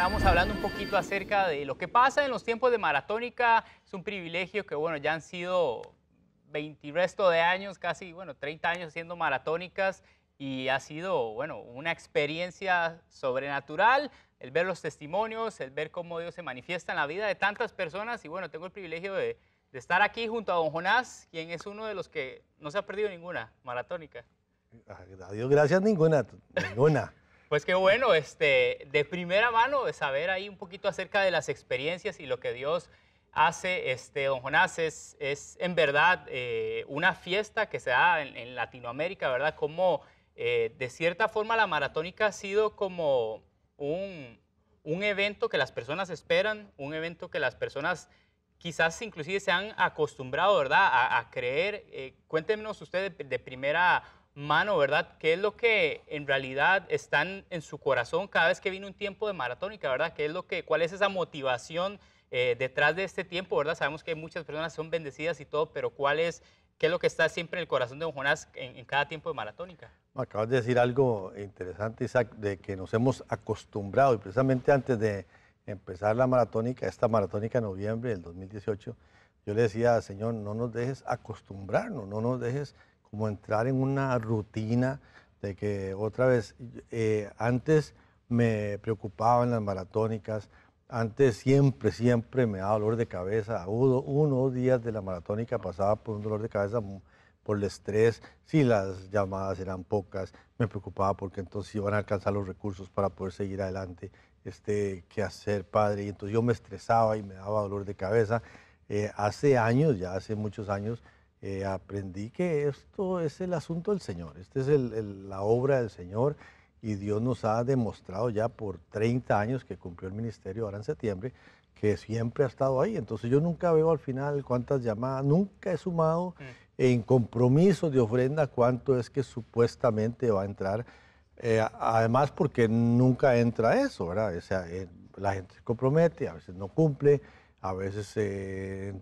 Estábamos hablando un poquito acerca de lo que pasa en los tiempos de maratónica. Es un privilegio que, bueno, ya han sido 20 resto de años, casi, bueno, 30 años siendo maratónicas y ha sido, bueno, una experiencia sobrenatural el ver los testimonios, el ver cómo Dios se manifiesta en la vida de tantas personas. Y bueno, tengo el privilegio de, de, estar aquí junto a don Jonás, quien es uno de los que no se ha perdido ninguna maratónica. A Dios gracias, ninguna, ninguna. Pues qué bueno, este, de primera mano, saber ahí un poquito acerca de las experiencias y lo que Dios hace, este, don Jonás, es, en verdad eh, una fiesta que se da en, Latinoamérica, ¿verdad? Como eh, de cierta forma la maratónica ha sido como un, evento que las personas esperan, un evento que las personas quizás inclusive se han acostumbrado, ¿verdad?, a, creer. Eh, cuéntenos ustedes de, primera mano, ¿verdad? ¿Qué es lo que en realidad están en su corazón cada vez que viene un tiempo de maratónica, ¿verdad? ¿Qué es lo que, ¿Cuál es esa motivación eh, detrás de este tiempo, ¿verdad? Sabemos que muchas personas son bendecidas y todo, pero ¿cuál es, qué es lo que está siempre en el corazón de don Jonás en, cada tiempo de maratónica? Acabas de decir algo interesante, Isaac, de que nos hemos acostumbrado y precisamente antes de empezar la maratónica, esta maratónica en noviembre del 2018, yo le decía, Señor, no nos dejes acostumbrarnos, no nos dejes como entrar en una rutina de que otra vez, eh, antes me preocupaba en las maratónicas, antes siempre, siempre me daba dolor de cabeza uno días de la maratónica pasaba por un dolor de cabeza por el estrés, si las llamadas eran pocas, me preocupaba porque entonces iban a alcanzar los recursos para poder seguir adelante, este, qué hacer, padre, y entonces yo me estresaba y me daba dolor de cabeza. Eh, hace años, ya hace muchos años, eh, aprendí que esto es el asunto del Señor, esta es la obra del Señor y Dios nos ha demostrado ya por 30 años que cumplió el ministerio ahora en septiembre, que siempre ha estado ahí. Entonces yo nunca veo al final cuántas llamadas, nunca he sumado mm. en compromisos de ofrenda cuánto es que supuestamente va a entrar. Eh, además porque nunca entra eso, O sea, eh, la gente se compromete, a veces no cumple a veces, eh,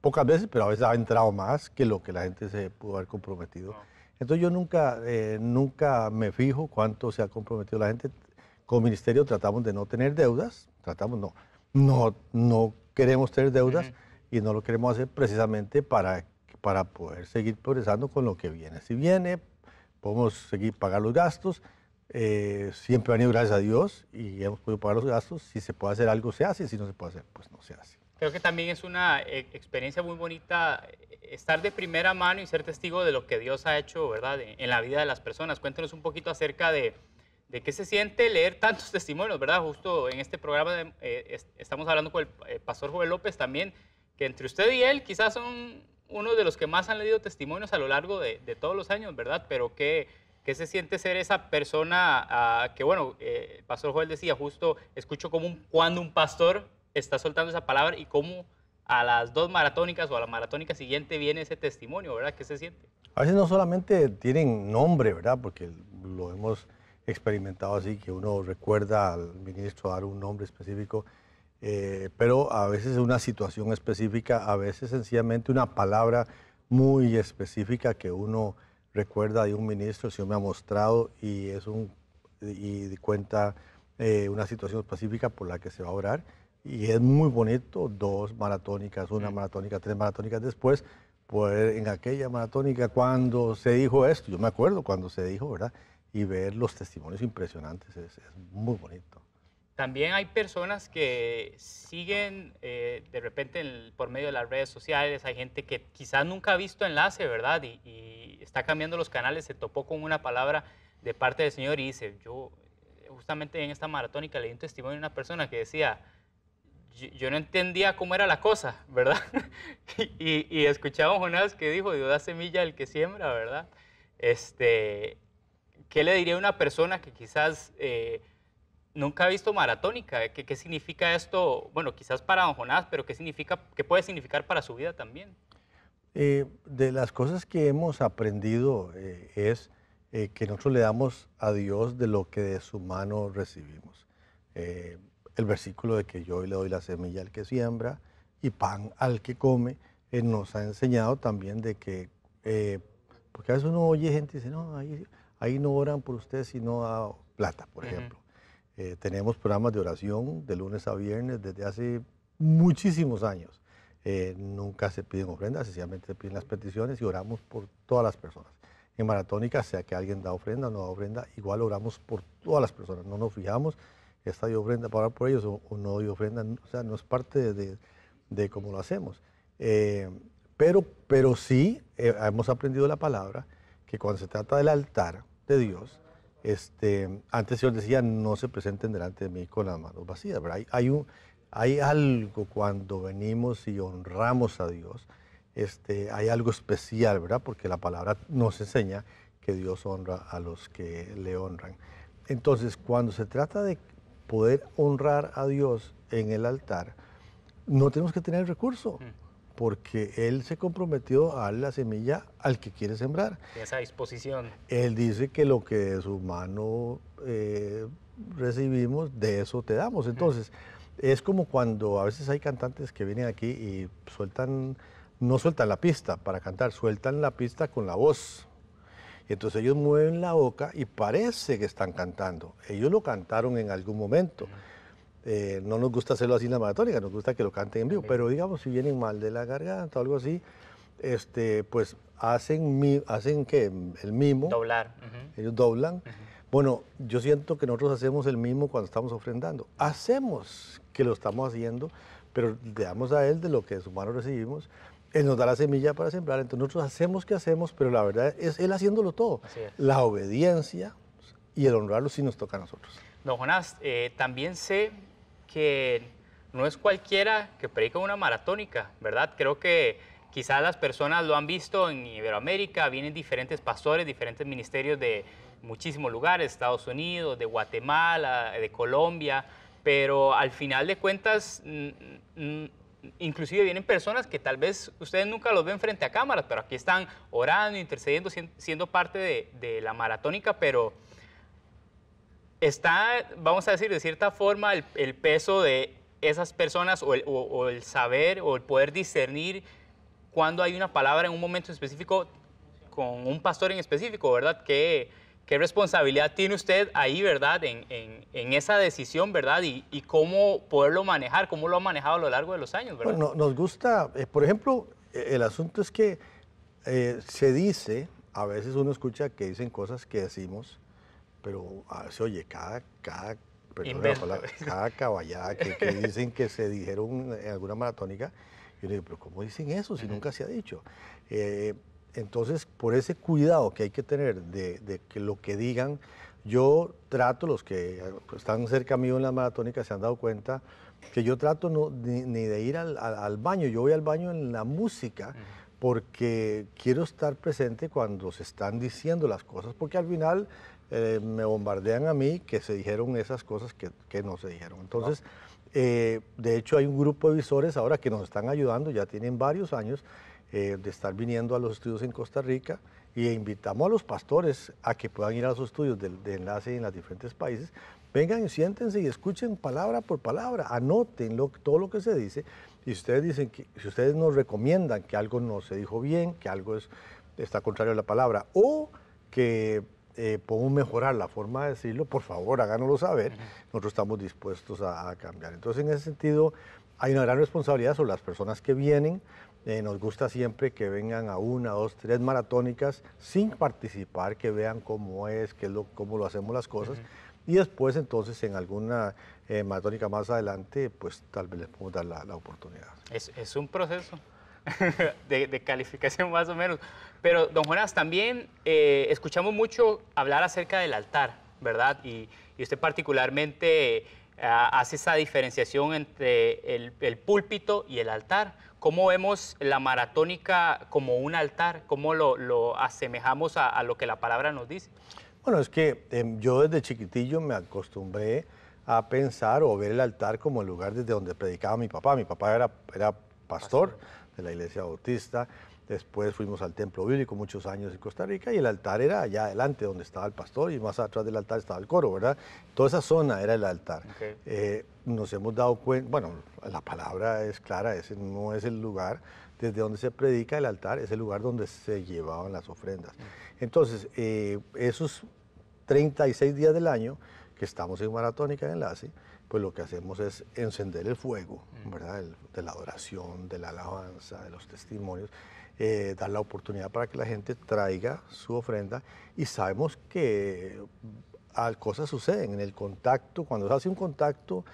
pocas veces, pero a veces ha entrado más que lo que la gente se pudo haber comprometido. Entonces yo nunca, eh, nunca me fijo cuánto se ha comprometido la gente. Con ministerio tratamos de no tener deudas, tratamos no, no, queremos tener deudas y no lo queremos hacer precisamente para, para poder seguir progresando con lo que viene. Si viene, podemos seguir pagando los gastos. Eh, siempre han ido gracias a Dios y hemos podido pagar los gastos. Si se puede hacer algo, se hace. Si no se puede hacer, pues no se hace creo que también es una eh, experiencia muy bonita eh, estar de primera mano y ser testigo de lo que Dios ha hecho, ¿verdad?, en la vida de las personas. Cuéntenos un poquito acerca de, qué se siente leer tantos testimonios, ¿verdad? Justo en este programa eh, estamos hablando con el pastor Joel López también, que entre usted y él quizás son uno de los que más han leído testimonios a lo largo de, todos los años, ¿verdad? Pero qué, qué se siente ser esa persona ah, que, bueno, el pastor Joel decía, justo escucho como un, cuando un pastor está soltando esa palabra y cómo a las dos maratónicas o a la maratónica siguiente viene ese testimonio, ¿verdad? ¿Qué se siente? A veces no solamente tienen nombre, ¿verdad? Porque lo hemos experimentado así, que uno recuerda al ministro dar un nombre específico, eh, pero a veces una situación específica, a veces sencillamente una palabra muy específica que uno recuerda de un ministro, si me ha mostrado y es un y cuenta eh, una situación específica por la que se va a orar y es muy bonito, dos maratónicas, una maratónica, tres maratónicas después, poder en aquella maratónica cuando se dijo esto, yo me acuerdo cuando se dijo, ¿verdad? Y ver los testimonios impresionantes es, muy bonito. También hay personas que siguen eh, de repente por medio de las redes sociales, hay gente que quizás nunca ha visto enlace, ¿verdad? Y, y está cambiando los canales, se topó con una palabra de parte del Señor y dice, yo justamente en esta maratónica leí un testimonio de una persona que decía, yo, no entendía cómo era la cosa, ¿verdad? y, y, escuchaba a Jonás que dijo, Dios da semilla al que siembra, ¿verdad? Este, ¿Qué le diría a una persona que quizás eh, nunca ha visto maratónica? ¿Qué, significa esto? Bueno, quizás para don Jonás, pero ¿qué, significa, qué puede significar para su vida también? Eh, de las cosas que hemos aprendido eh, es que nosotros le damos a Dios de lo que de su mano recibimos el versículo de que yo le doy la semilla al que siembra y pan al que come, eh, nos ha enseñado también de que, eh, porque a veces uno oye gente y dice, no, ahí, ahí no oran por usted sino a plata, por ejemplo. Eh, tenemos programas de oración de lunes a viernes desde hace muchísimos años. nunca se piden ofrendas, sencillamente se piden las peticiones y oramos por todas las personas. En maratónica, sea que alguien da ofrenda o no da ofrenda, igual oramos por todas las personas, no nos fijamos esta de ofrenda para por ellos o, no dio ofrenda, o sea, no es parte de, cómo lo hacemos. Eh, pero, pero sí eh, hemos aprendido la palabra que cuando se trata del altar de Dios, este, antes Dios decía, no se presenten delante de mí con las manos vacías, ¿verdad? Hay, algo cuando venimos y honramos a Dios, este, hay algo especial, ¿verdad? Porque la palabra nos enseña que Dios honra a los que le honran. Entonces, cuando se trata de poder honrar a Dios en el altar, no tenemos que tener el recurso, mm. porque Él se comprometió a dar la semilla al que quiere sembrar. Esa disposición. Él dice que lo que de su mano eh, recibimos, de eso te damos. Mm. Entonces, es como cuando a veces hay cantantes que vienen aquí y sueltan, no sueltan la pista para cantar, sueltan la pista con la voz entonces ellos mueven la boca y parece que están cantando. Ellos lo cantaron en algún momento. Eh, no nos gusta hacerlo así en la maratónica, nos gusta que lo canten en vivo, pero digamos, si vienen mal de la garganta o algo así, este, pues hacen, hacen que el mismo Doblar. Ellos doblan. Bueno, yo siento que nosotros hacemos el mismo cuando estamos ofrendando. Hacemos que lo estamos haciendo, pero le damos a Él de lo que de su mano recibimos él eh, nos da la semilla para sembrar, entonces nosotros hacemos que hacemos, pero la verdad es Él haciéndolo todo. La obediencia y el honrarlo sí nos toca a nosotros. Don Jonás, eh, también sé que no es cualquiera que predica una maratónica, ¿verdad? Creo que quizás las personas lo han visto en Iberoamérica, vienen diferentes pastores, diferentes ministerios de muchísimos lugares, Estados Unidos, de Guatemala, de Colombia, pero al final de cuentas inclusive vienen personas que tal vez ustedes nunca los ven frente a cámara, pero aquí están orando, intercediendo, siendo parte de, la maratónica, pero está, vamos a decir, de cierta forma, el, peso de esas personas o el, o el, saber o el poder discernir cuando hay una palabra en un momento específico con un pastor en específico, ¿verdad? Que ¿Qué responsabilidad tiene usted ahí, verdad, en, esa decisión, verdad? Y, cómo poderlo manejar, cómo lo ha manejado a lo largo de los años, ¿verdad? Bueno, nos gusta, eh, por ejemplo, eh, el asunto es que eh, se dice, a veces uno escucha que dicen cosas que decimos, pero ah, se oye, cada, cada, cada caballada que, dicen que se dijeron en alguna maratónica, yo digo, pero ¿cómo dicen eso si nunca se ha dicho? Entonces, por ese cuidado que hay que tener de, que lo que digan, yo trato, los que eh, pues, están cerca mío en la maratónica se han dado cuenta, que yo trato ni, de ir al, baño, yo voy al baño en la música. Porque quiero estar presente cuando se están diciendo las cosas, porque al final eh, me bombardean a mí que se dijeron esas cosas que, no se dijeron. Entonces, eh, de hecho, hay un grupo de visores ahora que nos están ayudando, ya tienen varios años, eh, de estar viniendo a los estudios en Costa Rica e invitamos a los pastores a que puedan ir a los estudios de, enlace en los diferentes países. Vengan y siéntense y escuchen palabra por palabra, anoten todo lo que se dice y ustedes dicen que, si ustedes nos recomiendan que algo no se dijo bien, que algo está contrario a la palabra o que eh, podemos mejorar la forma de decirlo, por favor háganoslo saber, nosotros estamos dispuestos a, a, cambiar. Entonces en ese sentido hay una gran responsabilidad sobre las personas que vienen, eh, nos gusta siempre que vengan a una, dos, tres maratónicas sin participar, que vean cómo es, qué lo, cómo lo hacemos las cosas. Y después entonces en alguna eh, maratónica más adelante, pues tal vez les podemos dar la, oportunidad. Es, un proceso de, calificación más o menos. Pero, don Juanás, también eh, escuchamos mucho hablar acerca del altar, ¿verdad? Y, usted particularmente hace esa diferenciación entre el, el, púlpito y el altar. ¿Cómo vemos la maratónica como un altar? ¿Cómo lo, asemejamos a, lo que la palabra nos dice? Bueno, es que em, yo desde chiquitillo me acostumbré a pensar o ver el altar como el lugar desde donde predicaba mi papá. Mi papá era, era pastor. de la iglesia bautista Después fuimos al templo bíblico muchos años en Costa Rica y el altar era allá adelante donde estaba el pastor y más atrás del altar estaba el coro, ¿verdad? Toda esa zona era el altar. Eh, nos hemos dado cuenta, bueno, la palabra es clara, ese no es el lugar desde donde se predica el altar, es el lugar donde se llevaban las ofrendas. Mm. Entonces, eh, esos 36 días del año que estamos en Maratónica de Enlace, pues lo que hacemos es encender el fuego, mm. ¿verdad? de la adoración, de la alabanza, de los testimonios eh, dar la oportunidad para que la gente traiga su ofrenda y sabemos que ah, cosas suceden en el contacto, cuando se hace un contacto,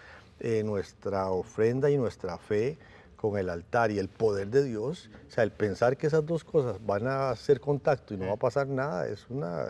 eh, nuestra ofrenda y nuestra fe con el altar y el poder de Dios, o sea, el pensar que esas dos cosas van a hacer contacto y no va a pasar nada es una,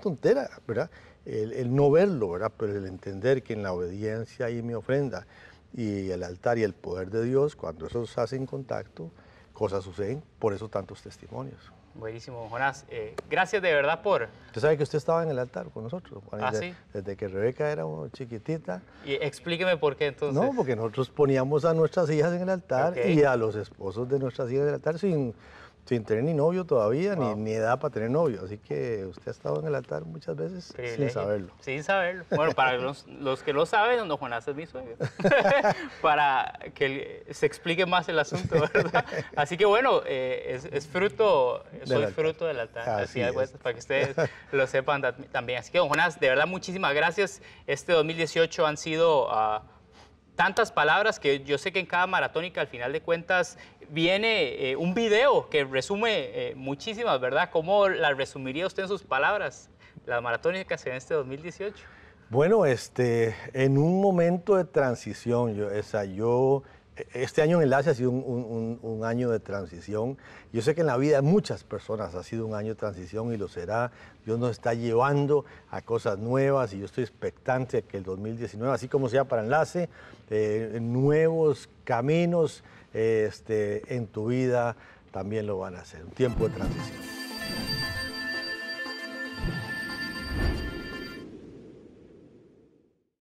tontera, ¿verdad? El, no verlo, ¿verdad? Pero el entender que en la obediencia y mi ofrenda y el altar y el poder de Dios, cuando esos hacen contacto, cosas suceden, por eso tantos testimonios. Buenísimo, Jonás. Eh, gracias de verdad por... Usted sabe que usted estaba en el altar con nosotros, ¿Ah, desde, sí? desde que Rebeca era chiquitita. Y explíqueme por qué entonces. No, porque nosotros poníamos a nuestras hijas en el altar y a los esposos de nuestras hijas en el altar sin sin tener ni novio todavía, ni, ni, edad para tener novio. Así que usted ha estado en el altar muchas veces sin saberlo. Sin saberlo. Bueno, para los, que lo saben, don Jonás es mi sueño para que se explique más el asunto, ¿verdad? Así que bueno, eh, es, fruto, soy fruto del altar. Así, pues, es. para que ustedes lo sepan también. Así que, don Jonás, de verdad, muchísimas gracias. Este 2018 han sido... Ah, tantas palabras que yo sé que en cada maratónica al final de cuentas viene eh, un video que resume eh, muchísimas, ¿verdad? ¿Cómo la resumiría usted en sus palabras, las maratónicas en este 2018? Bueno, este, en un momento de transición, yo, esa, yo este año en Enlace ha sido un, año de transición. Yo sé que en la vida de muchas personas ha sido un año de transición y lo será. Dios nos está llevando a cosas nuevas y yo estoy expectante que el 2019, así como sea para Enlace, eh, nuevos caminos eh, este, en tu vida también lo van a hacer. Un tiempo de transición.